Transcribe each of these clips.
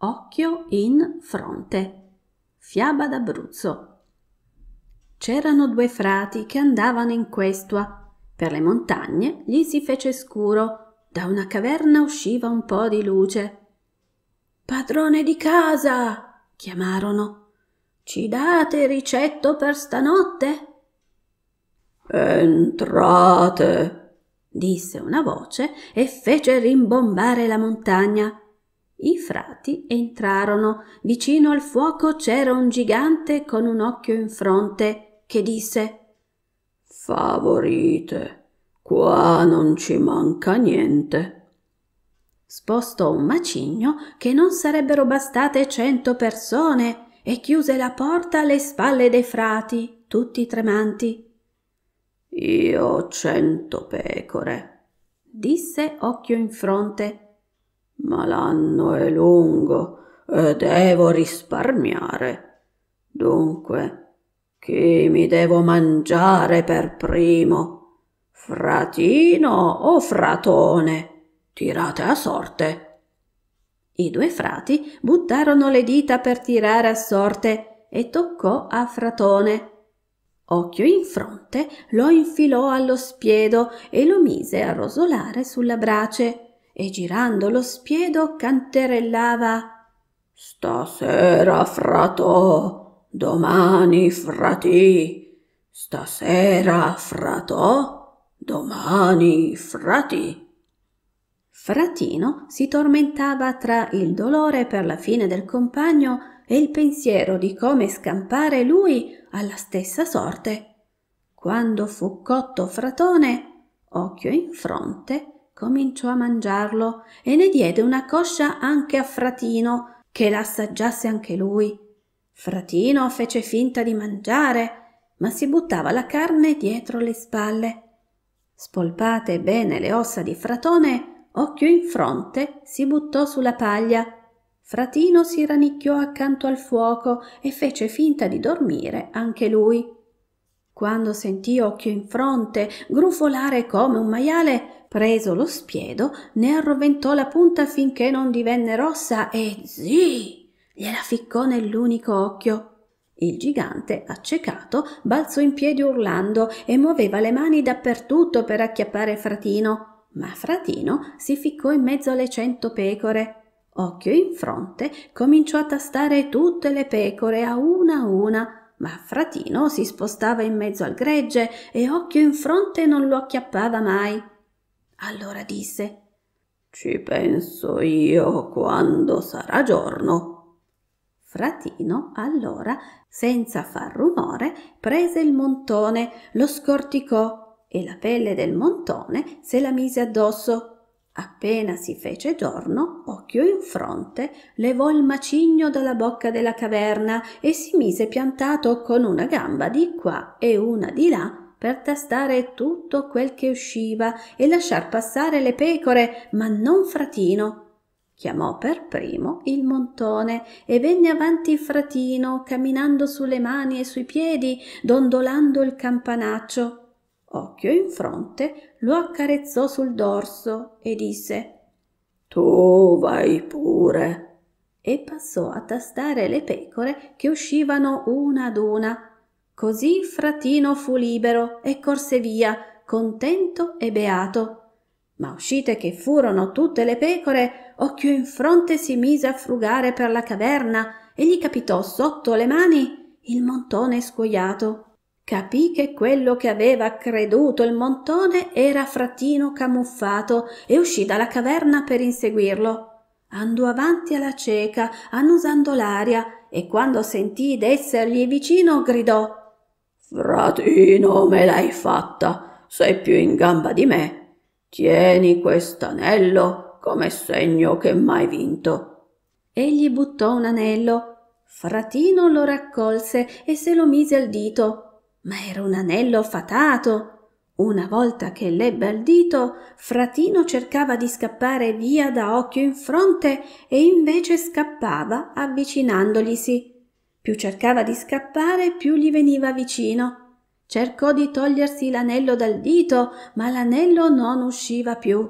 Occhio in fronte. Fiaba d'Abruzzo. C'erano due frati che andavano in questua. Per le montagne gli si fece scuro. Da una caverna usciva un po' di luce. Padrone di casa! chiamarono. Ci date ricetto per stanotte? Entrate! disse una voce e fece rimbombare la montagna. I frati entrarono. Vicino al fuoco c'era un gigante con un occhio in fronte che disse Favorite, qua non ci manca niente. Spostò un macigno che non sarebbero bastate cento persone e chiuse la porta alle spalle dei frati, tutti tremanti. Io ho cento pecore, disse occhio in fronte ma l'anno è lungo e devo risparmiare. Dunque, chi mi devo mangiare per primo? Fratino o fratone? Tirate a sorte. I due frati buttarono le dita per tirare a sorte e toccò a Fratone. Occhio in fronte lo infilò allo spiedo e lo mise a rosolare sulla brace e girando lo spiedo canterellava Stasera frato, domani frati, stasera frato, domani frati. Fratino si tormentava tra il dolore per la fine del compagno e il pensiero di come scampare lui alla stessa sorte. Quando fu cotto fratone, occhio in fronte, cominciò a mangiarlo e ne diede una coscia anche a Fratino, che l'assaggiasse anche lui. Fratino fece finta di mangiare, ma si buttava la carne dietro le spalle. Spolpate bene le ossa di Fratone, occhio in fronte, si buttò sulla paglia. Fratino si ranicchiò accanto al fuoco e fece finta di dormire anche lui. Quando sentì occhio in fronte grufolare come un maiale, preso lo spiedo, ne arroventò la punta finché non divenne rossa e zii! gliela ficcò nell'unico occhio. Il gigante, accecato, balzò in piedi urlando e muoveva le mani dappertutto per acchiappare Fratino, ma Fratino si ficcò in mezzo alle cento pecore. Occhio in fronte cominciò a tastare tutte le pecore a una a una ma Fratino si spostava in mezzo al gregge e occhio in fronte non lo acchiappava mai. Allora disse Ci penso io quando sarà giorno. Fratino allora, senza far rumore, prese il montone, lo scorticò e la pelle del montone se la mise addosso. Appena si fece giorno, occhio in fronte, levò il macigno dalla bocca della caverna e si mise piantato con una gamba di qua e una di là per tastare tutto quel che usciva e lasciar passare le pecore, ma non Fratino. Chiamò per primo il montone e venne avanti Fratino, camminando sulle mani e sui piedi, dondolando il campanaccio. Occhio in fronte, lo accarezzò sul dorso e disse tu vai pure. E passò a tastare le pecore che uscivano una ad una. Così il Fratino fu libero e corse via, contento e beato. Ma uscite che furono tutte le pecore, occhio in fronte si mise a frugare per la caverna e gli capitò sotto le mani il montone scoiato capì che quello che aveva creduto il montone era fratino camuffato e uscì dalla caverna per inseguirlo. Andò avanti alla cieca, annusando l'aria, e quando sentì d'essergli vicino gridò Fratino, me l'hai fatta, sei più in gamba di me. Tieni quest'anello come segno che m'hai vinto. Egli buttò un anello. Fratino lo raccolse e se lo mise al dito ma era un anello fatato. Una volta che l'ebbe al dito, Fratino cercava di scappare via da occhio in fronte e invece scappava avvicinandoglisi. Più cercava di scappare, più gli veniva vicino. Cercò di togliersi l'anello dal dito, ma l'anello non usciva più.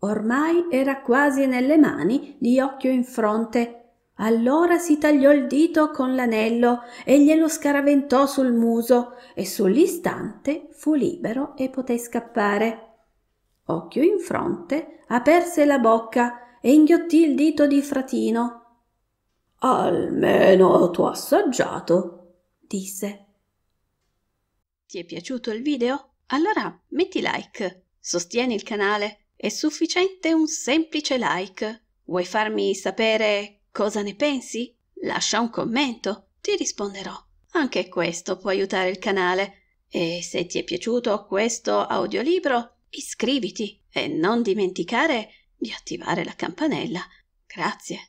Ormai era quasi nelle mani di occhio in fronte allora si tagliò il dito con l'anello e glielo scaraventò sul muso e sull'istante fu libero e poté scappare. Occhio in fronte, aperse la bocca e inghiottì il dito di Fratino. Almeno tu assaggiato, disse. Ti è piaciuto il video? Allora metti like, sostieni il canale, è sufficiente un semplice like. Vuoi farmi sapere Cosa ne pensi? Lascia un commento, ti risponderò. Anche questo può aiutare il canale. E se ti è piaciuto questo audiolibro, iscriviti e non dimenticare di attivare la campanella. Grazie.